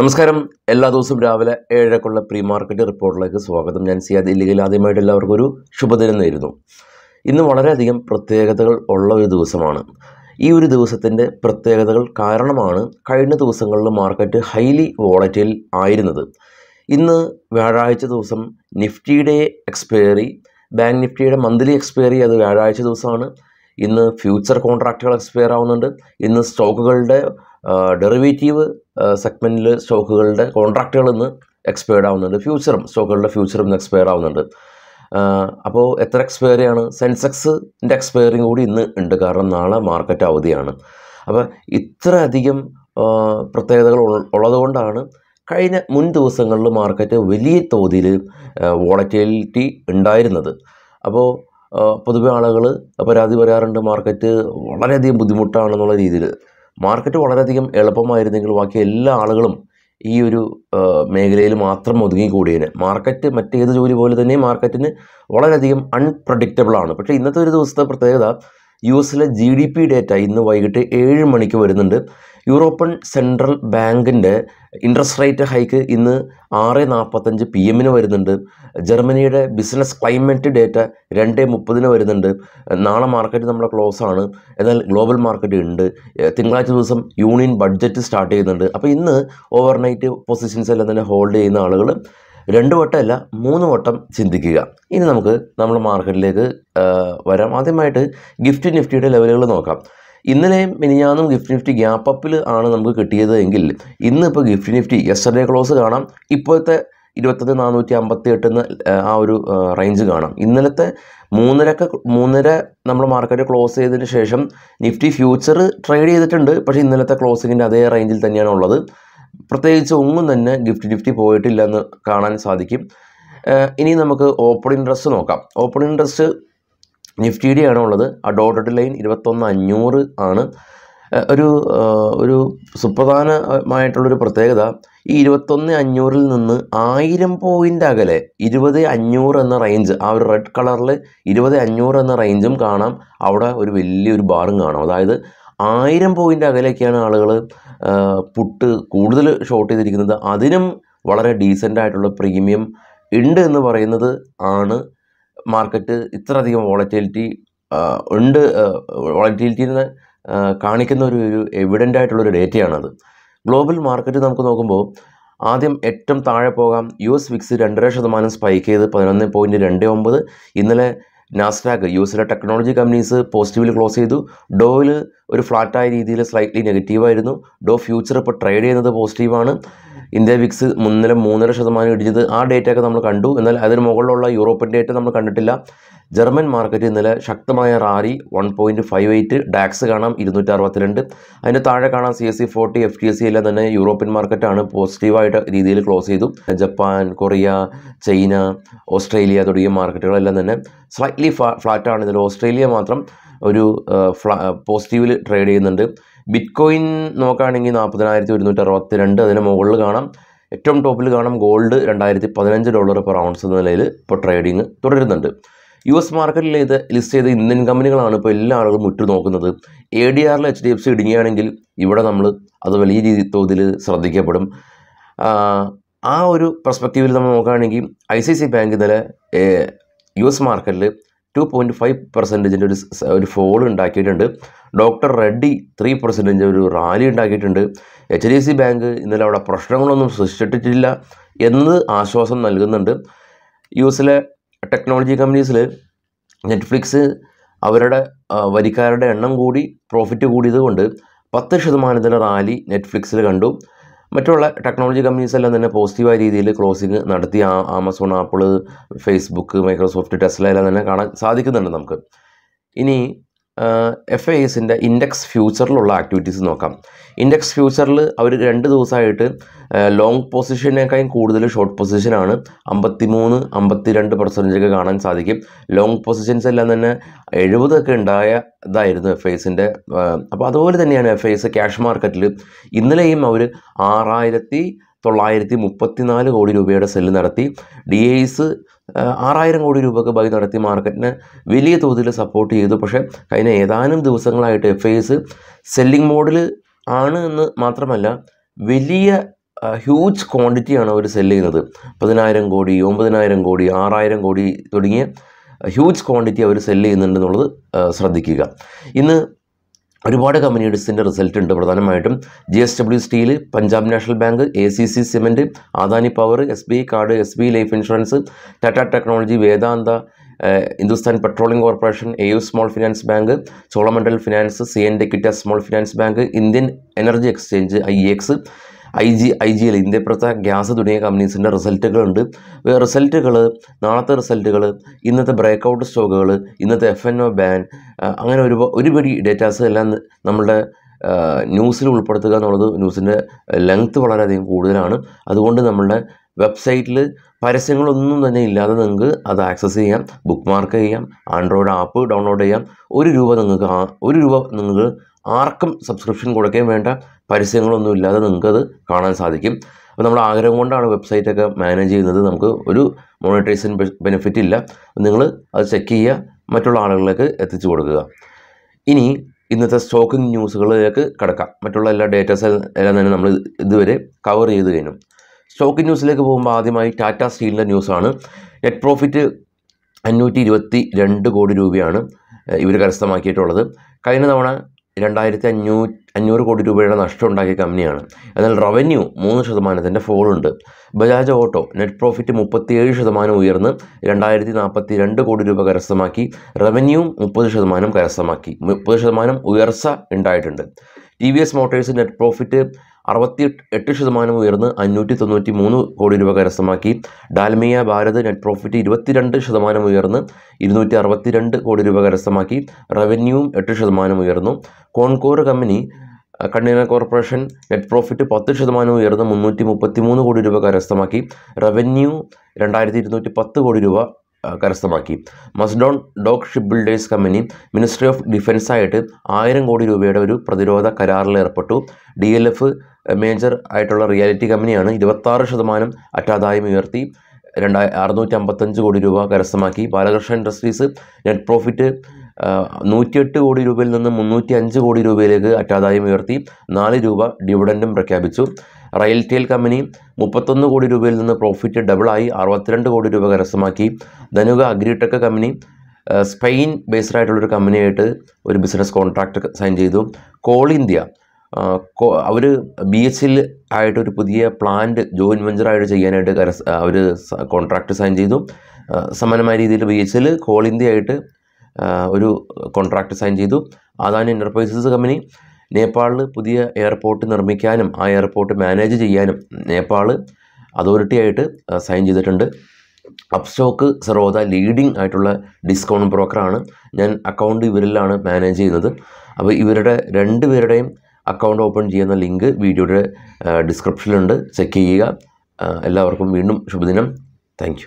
നമസ്കാരം എല്ലാ ദിവസവും രാവിലെ ഏഴരക്കുള്ള പ്രീ മാർക്കറ്റ് റിപ്പോർട്ടിലേക്ക് സ്വാഗതം ഞാൻ സിയാദ് ഇല്ലെങ്കിൽ ആദ്യമായിട്ട് എല്ലാവർക്കും ഒരു ശുഭദിനം നേരുന്നു ഇന്ന് വളരെയധികം പ്രത്യേകതകൾ ഉള്ള ഒരു ദിവസമാണ് ഈ ഒരു ദിവസത്തിൻ്റെ പ്രത്യേകതകൾ കാരണമാണ് കഴിഞ്ഞ ദിവസങ്ങളിൽ മാർക്കറ്റ് ഹൈലി വോളറ്റിൽ ആയിരുന്നത് ഇന്ന് വ്യാഴാഴ്ച ദിവസം നിഫ്റ്റിയുടെ എക്സ്പയറി ബാങ്ക് നിഫ്റ്റിയുടെ മന്ത്ലി എക്സ്പയറി അത് വ്യാഴാഴ്ച ദിവസമാണ് ഇന്ന് ഫ്യൂച്ചർ കോൺട്രാക്റ്റുകൾ എക്സ്പയർ ആവുന്നുണ്ട് ഇന്ന് സ്റ്റോക്കുകളുടെ ഡെറിവേറ്റീവ് സെഗ്മെൻറ്റിൽ സ്റ്റോക്കുകളുടെ കോൺട്രാക്റ്റുകൾ ഇന്ന് എക്സ്പയർഡ് ആവുന്നുണ്ട് ഫ്യൂച്ചറും സ്റ്റോക്കുകളുടെ ഫ്യൂച്ചറും ഇന്ന് എക്സ്പയർ ആവുന്നുണ്ട് അപ്പോൾ എത്ര എക്സ്പയറിയാണ് സെൻസെക്സിൻ്റെ എക്സ്പയറിങ് കൂടി ഇന്ന് ഉണ്ട് കാരണം നാളെ മാർക്കറ്റ് അവധിയാണ് അപ്പോൾ ഇത്ര അധികം പ്രത്യേകതകൾ ഉള്ളതുകൊണ്ടാണ് കഴിഞ്ഞ മുൻ ദിവസങ്ങളിൽ മാർക്കറ്റ് വലിയ തോതിൽ വോളറ്റിലിറ്റി ഉണ്ടായിരുന്നത് അപ്പോൾ പൊതുവെ ആളുകൾ പരാതി പറയാറുണ്ട് മാർക്കറ്റ് വളരെയധികം ബുദ്ധിമുട്ടാണെന്നുള്ള രീതിയിൽ മാർക്കറ്റ് വളരെയധികം എളുപ്പമായിരുന്നെങ്കിൽ ബാക്കി എല്ലാ ആളുകളും ഈ ഒരു മേഖലയിൽ മാത്രം ഒതുങ്ങിക്കൂടിയതിന് മാർക്കറ്റ് മറ്റേത് ജോലി പോലെ തന്നെ മാർക്കറ്റിന് വളരെയധികം അൺപ്രഡിക്റ്റബിളാണ് പക്ഷേ ഇന്നത്തെ ഒരു ദിവസത്തെ പ്രത്യേകത യു എസിലെ ജി ഡി പി ഡേറ്റ ഇന്ന് വൈകിട്ട് ഏഴ് മണിക്ക് വരുന്നുണ്ട് യൂറോപ്യൻ സെൻട്രൽ ബാങ്കിൻ്റെ ഇൻട്രസ്റ്റ് റേറ്റ് ഹൈക്ക് ഇന്ന് ആറ് നാൽപ്പത്തഞ്ച് പി എമ്മിന് വരുന്നുണ്ട് ജർമ്മനിയുടെ ബിസിനസ് ക്ലൈമറ്റ് ഡേറ്റ രണ്ട് മുപ്പതിന് വരുന്നുണ്ട് നാളെ മാർക്കറ്റ് നമ്മുടെ ക്ലോസ് ആണ് എന്നാൽ ഗ്ലോബൽ മാർക്കറ്റ് ഉണ്ട് തിങ്കളാഴ്ച ദിവസം യൂണിയൻ ബഡ്ജറ്റ് സ്റ്റാർട്ട് ചെയ്യുന്നുണ്ട് അപ്പോൾ ഇന്ന് ഓവർനൈറ്റ് പൊസിഷൻസ് എല്ലാം തന്നെ ഹോൾഡ് ചെയ്യുന്ന ആളുകൾ രണ്ട് വട്ടമല്ല മൂന്ന് വട്ടം ചിന്തിക്കുക ഇനി നമുക്ക് നമ്മുടെ മാർക്കറ്റിലേക്ക് വരാം ആദ്യമായിട്ട് ഗിഫ്റ്റ് നിഫ്റ്റിയുടെ ലെവലുകൾ നോക്കാം ഇന്നലെയും മിനിഞ്ഞാന്നും ഗിഫ്റ്റ് നിഫ്റ്റി ഗ്യാപ്പ് അപ്പിൽ ആണ് നമുക്ക് കിട്ടിയത് എങ്കിൽ ഇന്നിപ്പോൾ ഗിഫ്റ്റ് നിഫ്റ്റി യെസ്റ്റർഡേ ക്ലോസ് കാണാം ഇപ്പോഴത്തെ ഇരുപത്തൊന്ന് നാനൂറ്റി അമ്പത്തി എട്ട് എന്ന ആ ഒരു റേഞ്ച് കാണാം ഇന്നലത്തെ മൂന്നരക്ക് മൂന്നര നമ്മൾ മാർക്കറ്റ് ക്ലോസ് ചെയ്തതിന് ശേഷം നിഫ്റ്റി ഫ്യൂച്ചർ ട്രേഡ് ചെയ്തിട്ടുണ്ട് പക്ഷേ ഇന്നലത്തെ ക്ലോസിങ്ങിൻ്റെ അതേ റേഞ്ചിൽ തന്നെയാണ് ഉള്ളത് പ്രത്യേകിച്ച് ഒന്നും തന്നെ ഗിഫ്റ്റ് നിഫ്റ്റി പോയിട്ടില്ല എന്ന് കാണാൻ സാധിക്കും ഇനി നമുക്ക് ഓപ്പൺ ഇൻട്രസ്റ്റ് നോക്കാം ഓപ്പൺ ഇൻട്രസ്റ്റ് നിഫ്റ്റിയുടെയാണ് ഉള്ളത് ആ ഡോട്ടഡ് ലൈൻ ഇരുപത്തൊന്ന് അഞ്ഞൂറ് ആണ് ഒരു ഒരു സുപ്രധാനമായിട്ടുള്ളൊരു പ്രത്യേകത ഈ ഇരുപത്തൊന്ന് അഞ്ഞൂറിൽ നിന്ന് ആയിരം പോയിൻ്റ് അകലെ ഇരുപത് അഞ്ഞൂറ് എന്ന റേഞ്ച് ആ ഒരു റെഡ് കളറിൽ ഇരുപത് അഞ്ഞൂറ് എന്ന റേഞ്ചും കാണാം അവിടെ ഒരു വലിയൊരു ബാറും കാണാം അതായത് ആയിരം പോയിൻ്റ് അകലെയൊക്കെയാണ് ആളുകൾ പുട്ട് കൂടുതൽ ഷോർട്ട് ചെയ്തിരിക്കുന്നത് അതിനും വളരെ ഡീസൻ്റ് ആയിട്ടുള്ള പ്രീമിയം ഉണ്ട് എന്ന് പറയുന്നത് ആണ് മാർക്കറ്റ് ഇത്രയധികം വോളറ്റിലിറ്റി ഉണ്ട് വോളറ്റിലിറ്റിന്ന് കാണിക്കുന്ന ഒരു ഒരു എവിഡൻ്റ് ആയിട്ടുള്ളൊരു ഡേറ്റയാണത് ഗ്ലോബൽ മാർക്കറ്റ് നമുക്ക് നോക്കുമ്പോൾ ആദ്യം ഏറ്റവും താഴെ പോകാം യു എസ് വിക്സ് രണ്ടര ശതമാനം സ്പൈക്ക് ചെയ്ത് പതിനൊന്ന് പോയിൻറ്റ് രണ്ട് ഒമ്പത് ഇന്നലെ നാസ്ഡാക്ക് യു എസിലെ ടെക്നോളജി കമ്പനീസ് പോസിറ്റീവിൽ ക്ലോസ് ചെയ്തു ഡോയിൽ ഒരു ഫ്ലാറ്റായ രീതിയിൽ സ്ലൈറ്റ്ലി നെഗറ്റീവായിരുന്നു ഡോ ഫ്യൂച്ചർ ഇപ്പോൾ ട്രേഡ് ചെയ്യുന്നത് പോസിറ്റീവാണ് ഇന്ത്യ വിക്സ് മുന്നിലെ മൂന്നര ശതമാനം ഇടിച്ചത് ആ ഡേറ്റയൊക്കെ നമ്മൾ കണ്ടു എന്നാൽ അതിന് മുകളിലുള്ള യൂറോപ്യൻ ഡേറ്റ നമ്മൾ കണ്ടിട്ടില്ല ജർമ്മൻ മാർക്കറ്റ് ഇന്നലെ ശക്തമായ rally one point five eight DAX കാണാം ഇരുന്നൂറ്റി അറുപത്തിരണ്ട് അതിൻ്റെ താഴെ കാണാം C S C forty F T S C എല്ലാം തന്നെ യൂറോപ്യൻ മാർക്കറ്റാണ് പോസിറ്റീവായിട്ട് രീതിയിൽ ക്ലോസ് ചെയ്തു ജപ്പാൻ കൊറിയ ചൈന ഓസ്ട്രേലിയ തുടങ്ങിയ മാർക്കറ്റുകളെല്ലാം തന്നെ സ്ലൈറ്റ്ലി ഫ്ലാറ്റാണ് ഇതിൽ ഓസ്ട്രേലിയ മാത്രം ഒരു പോസിറ്റീവിൽ ട്രേഡ് ചെയ്യുന്നുണ്ട് ബിറ്റ്കോയിൻ നോക്കുകയാണെങ്കിൽ നാൽപ്പതിനായിരത്തി ഒരുന്നൂറ്റി അറുപത്തി രണ്ട് അതിന് മുകളിൽ കാണാം ഏറ്റവും ടോപ്പിൽ കാണാം ഗോൾഡ് രണ്ടായിരത്തി പതിനഞ്ച് ഡോളർ പെർ ഔൺസ് എന്ന നിലയിൽ ഇപ്പോൾ ട്രേഡിങ് തുടരുന്നുണ്ട് യു എസ് മാർക്കറ്റിൽ ഇത് ലിസ്റ്റ് ചെയ്ത ഇന്ത്യൻ കമ്പനികളാണ് ഇപ്പോൾ എല്ലാ ആളുകളും ഉറ്റുനോക്കുന്നത് എ ഡി ആറിൽ എച്ച് ഡി എഫ് സി ഇടുകയാണെങ്കിൽ ഇവിടെ നമ്മൾ അത് വലിയ രീതി തോതിൽ ശ്രദ്ധിക്കപ്പെടും ആ ഒരു പെർസ്പെക്റ്റീവിൽ നമ്മൾ നോക്കുകയാണെങ്കിൽ ഐ സി സി ബാങ്ക് ഇന്നലെ യു എസ് മാർക്കറ്റിൽ ടു പോയിൻറ്റ് ഫൈവ് പെർസെൻറ്റേജിൻ്റെ ഒരു ഒരു ഫോൾ ഉണ്ടാക്കിയിട്ടുണ്ട് ഡോക്ടർ റെഡ്ഡി ത്രീ പെർസെൻറ്റേജ് ഒരു റാലി ഉണ്ടാക്കിയിട്ടുണ്ട് H D F C bank ഇന്നലെ അവിടെ പ്രശ്നങ്ങളൊന്നും സൃഷ്ടിച്ചിട്ടില്ല എന്ന് ആശ്വാസം നൽകുന്നുണ്ട് യു എസിലെ ടെക്നോളജി കമ്പനീസിൽ നെറ്റ്ഫ്ലിക്സ് അവരുടെ വരിക്കാരുടെ എണ്ണം കൂടി പ്രോഫിറ്റ് കൂടിയത് കൊണ്ട് പത്ത് ശതമാനത്തിൻ്റെ റാലി നെറ്റ്ഫ്ലിക്സിൽ കണ്ടു മറ്റുള്ള ടെക്നോളജി കമ്പനീസ് എല്ലാം തന്നെ പോസിറ്റീവായ രീതിയിൽ ക്ലോസിങ് നടത്തി Amazon Apple Facebook Microsoft Tesla എല്ലാം തന്നെ കാണാൻ സാധിക്കുന്നുണ്ട് നമുക്ക് ഇനി എഫ് ഐ എസിൻ്റെ ഇൻഡെക്സ് ഫ്യൂച്ചറിലുള്ള ആക്ടിവിറ്റീസ് നോക്കാം ഇൻഡെക്സ് ഫ്യൂച്ചറിൽ അവർ രണ്ട് ദിവസമായിട്ട് ലോങ് പൊസിഷനേക്കാളും കൂടുതൽ ഷോർട്ട് പൊസിഷനാണ് അമ്പത്തി രണ്ട് പെർസെൻറ്റേജൊക്കെ കാണാൻ സാധിക്കും ലോങ് പൊസിഷൻസ് എല്ലാം തന്നെ എഴുപതൊക്കെ ഇതായിരുന്നു എഫ് ഐസിൻ്റെ അപ്പോൾ അതുപോലെ തന്നെയാണ് എഫ് ഐസ് ക്യാഷ് മാർക്കറ്റിൽ ഇന്നലെയും അവർ ആറായിരത്തി തൊള്ളായിരത്തി നാല് കോടി രൂപയുടെ സെല്ല് നടത്തി ഡി ഐസ് ആറായിരം കോടി രൂപയ്ക്ക് ബൈ നടത്തി മാർക്കറ്റിനെ വലിയ തോതിൽ സപ്പോർട്ട് ചെയ്തു പക്ഷേ കഴിഞ്ഞ ഏതാനും ദിവസങ്ങളായിട്ട് എഫ് ഐസ് സെല്ലിംഗ് മോഡിൽ ആണ് എന്ന് മാത്രമല്ല വലിയ ഹ്യൂജ് ക്വാണ്ടിറ്റിയാണ് അവർ സെല്ല് ചെയ്യുന്നത് പതിനായിരം കോടി ഒമ്പതിനായിരം കോടി ആറായിരം കോടി തുടങ്ങിയ ഹ്യൂജ് ക്വാണ്ടിറ്റി അവർ സെല്ല് ചെയ്യുന്നുണ്ടെന്നുള്ളത് ശ്രദ്ധിക്കുക ഇന്ന് ഒരുപാട് കമ്പനിയുടെ റിസൾട്ട് ഉണ്ട് പ്രധാനമായിട്ടും G S W steel Punjab national bank A C C cement Adani power S B card S B life insurance Tata technology Vedanta Hindustan petroleum corporation A U small finance bank Cholamandal finance C N ഡെക്കിറ്റ small finance bank Indian energy exchange I X I G I G L Indraprastha gas തുടങ്ങിയ കമ്പനീസിൻ്റെ റിസൾട്ടുകളുണ്ട് റിസൾട്ടുകൾ നാളത്തെ റിസൾട്ടുകൾ ഇന്നത്തെ break സ്റ്റോക്കുകൾ ഇന്നത്തെ F N O ban അങ്ങനെ ഒരു ഒരുപടി ഡേറ്റാസ് എല്ലാം നമ്മളുടെ ന്യൂസിൽ ഉൾപ്പെടുത്തുക എന്നുള്ളത് ന്യൂസിൻ്റെ ലെങ്ത്ത് വളരെയധികം കൂടുതലാണ് അതുകൊണ്ട് നമ്മളുടെ വെബ്സൈറ്റിൽ പരസ്യങ്ങളൊന്നും തന്നെ ഇല്ലാതെ നിങ്ങൾക്ക് അത് ആക്സസ് ചെയ്യാം ബുക്ക് മാർക്ക് ചെയ്യാം ആൻഡ്രോയിഡ് ആപ്പ് ഡൗൺലോഡ് ചെയ്യാം ഒരു രൂപ നിങ്ങൾക്ക് ഒരു രൂപ നിങ്ങൾക്ക് ആർക്കും സബ്സ്ക്രിപ്ഷൻ കൊടുക്കുകയും വേണ്ട പരസ്യങ്ങളൊന്നും ഇല്ലാതെ നിങ്ങൾക്കത് കാണാൻ സാധിക്കും അപ്പോൾ നമ്മൾ ആഗ്രഹം കൊണ്ടാണ് വെബ്സൈറ്റൊക്കെ മാനേജ് ചെയ്യുന്നത് നമുക്ക് ഒരു മോണിറ്റൈസേഷൻ ബെനിഫിറ്റ് ഇല്ല നിങ്ങൾ അത് ചെക്ക് ചെയ്യുക മറ്റുള്ള ആളുകളിലേക്ക് എത്തിച്ചു കൊടുക്കുക ഇനി ഇന്നത്തെ സ്റ്റോക്കിംഗ് ന്യൂസുകളിലേക്ക് കിടക്കാം മറ്റുള്ള എല്ലാ ഡേറ്റാസ് എല്ലാം തന്നെ നമ്മൾ ഇതുവരെ കവർ ചെയ്ത് കഴിഞ്ഞു സ്റ്റോക്കിംഗ് ന്യൂസിലേക്ക് പോകുമ്പോൾ ആദ്യമായി ടാറ്റ സ്റ്റീലിൻ്റെ ന്യൂസാണ് നെറ്റ് പ്രോഫിറ്റ് അഞ്ഞൂറ്റി ഇരുപത്തി രണ്ട് കോടി രൂപയാണ് ഇവർ കരസ്ഥമാക്കിയിട്ടുള്ളത് കഴിഞ്ഞ തവണ രണ്ടായിരത്തി അഞ്ഞൂ അഞ്ഞൂറ് കോടി രൂപയുടെ നഷ്ടം ഉണ്ടാക്കിയ കമ്പനിയാണ് എന്നാൽ റവന്യൂ മൂന്ന് ശതമാനത്തിൻ്റെ ഫോളുണ്ട് ബജാജ് ഓട്ടോ നെറ്റ് പ്രോഫിറ്റ് മുപ്പത്തിയേഴ് ശതമാനം ഉയർന്ന് രണ്ടായിരത്തി നാൽപ്പത്തി രണ്ട് കോടി രൂപ കരസ്ഥമാക്കി റവന്യൂ മുപ്പത് ശതമാനം കരസ്ഥമാക്കി മുപ്പത് ശതമാനം ഉയർച്ച ഉണ്ടായിട്ടുണ്ട് T V S motors net profit അറുപത്തി എട്ട് ശതമാനം ഉയർന്ന് അഞ്ഞൂറ്റി തൊണ്ണൂറ്റി മൂന്ന് കോടി രൂപ കരസ്ഥമാക്കി ഡാൽമിയ ഭാരത് നെറ്റ് പ്രോഫിറ്റ് ഇരുപത്തിരണ്ട് ശതമാനം ഉയർന്ന് ഇരുന്നൂറ്റി അറുപത്തിരണ്ട് കോടി രൂപ കരസ്ഥമാക്കി റവന്യൂവും എട്ട് ശതമാനം ഉയർന്നു കോൺകോർ കമ്പനി കണ്ണീന കോർപ്പറേഷൻ നെറ്റ് പ്രോഫിറ്റ് പത്ത് ശതമാനം ഉയർന്ന് മുന്നൂറ്റി മുപ്പത്തി മൂന്ന് കോടി രൂപ കരസ്ഥമാക്കി റവന്യൂ രണ്ടായിരത്തി ഇരുന്നൂറ്റി പത്ത് കോടി രൂപ കരസ്ഥമാക്കി Mazagon dock ship builders company ministry of ഡിഫൻസായിട്ട് ആയിരം കോടി രൂപയുടെ ഒരു പ്രതിരോധ കരാറിൽ ഏർപ്പെട്ടു ഡി എൽ എഫ് മേജർ ആയിട്ടുള്ള റിയാലിറ്റി കമ്പനിയാണ് ഇരുപത്താറ് ശതമാനം അറ്റാദായം ഉയർത്തി രണ്ടായി അറുന്നൂറ്റി അമ്പത്തഞ്ച് കോടി രൂപ കരസ്ഥമാക്കി ബാലകൃഷ്ണ ഇൻഡസ്ട്രീസ് നെറ്റ് പ്രോഫിറ്റ് നൂറ്റിയെട്ട് കോടി രൂപയിൽ നിന്ന് മുന്നൂറ്റി അഞ്ച് കോടി രൂപയിലേക്ക് അറ്റാദായം ഉയർത്തി നാല് രൂപ ഡിവിഡൻഡും പ്രഖ്യാപിച്ചു റയൽറ്റെയിൽ കമ്പനി മുപ്പത്തൊന്ന് കോടി രൂപയിൽ നിന്ന് പ്രോഫിറ്റ് ഡബിളായി അറുപത്തിരണ്ട് കോടി രൂപ കരസ്ഥമാക്കി Dhanuka agritech company Spain based ആയിട്ടുള്ളൊരു കമ്പനിയായിട്ട് ഒരു ബിസിനസ് കോൺട്രാക്റ്റ് സൈൻ ചെയ്തു കോൾ ഇന്ത്യ അവർ ബി സിയിൽ ആയിട്ടൊരു പുതിയ പ്ലാന്റ് ജോയിൻ വെഞ്ചറായിട്ട് ചെയ്യാനായിട്ട് കര അവർ കോൺട്രാക്റ്റ് സൈൻ ചെയ്തു സമാനമായ രീതിയിൽ ബി സിയിൽ കോൾ ഇന്ത്യ ആയിട്ട് ഒരു കോൺട്രാക്റ്റ് സൈൻ ചെയ്തു അദാനി എൻ്റർപ്രൈസസ് കമ്പനി നേപ്പാളിൽ പുതിയ എയർപോർട്ട് നിർമ്മിക്കാനും ആ എയർപോർട്ട് മാനേജ് ചെയ്യാനും നേപ്പാൾ അതോറിറ്റി ആയിട്ട് സൈൻ ചെയ്തിട്ടുണ്ട് അപ്സ്റ്റോക്ക് സർവോദ ലീഡിംഗ് ആയിട്ടുള്ള ഡിസ്കൗണ്ട് ബ്രോക്കറാണ് ഞാൻ അക്കൗണ്ട് ഇവരിലാണ് മാനേജ് ചെയ്യുന്നത് അപ്പോൾ ഇവരുടെ രണ്ട് പേരുടെയും അക്കൗണ്ട് ഓപ്പൺ ചെയ്യുന്ന ലിങ്ക് വീഡിയോയുടെ ഡിസ്ക്രിപ്ഷനിലുണ്ട് ചെക്ക് ചെയ്യുക എല്ലാവർക്കും വീണ്ടും ശുഭദിനം താങ്ക്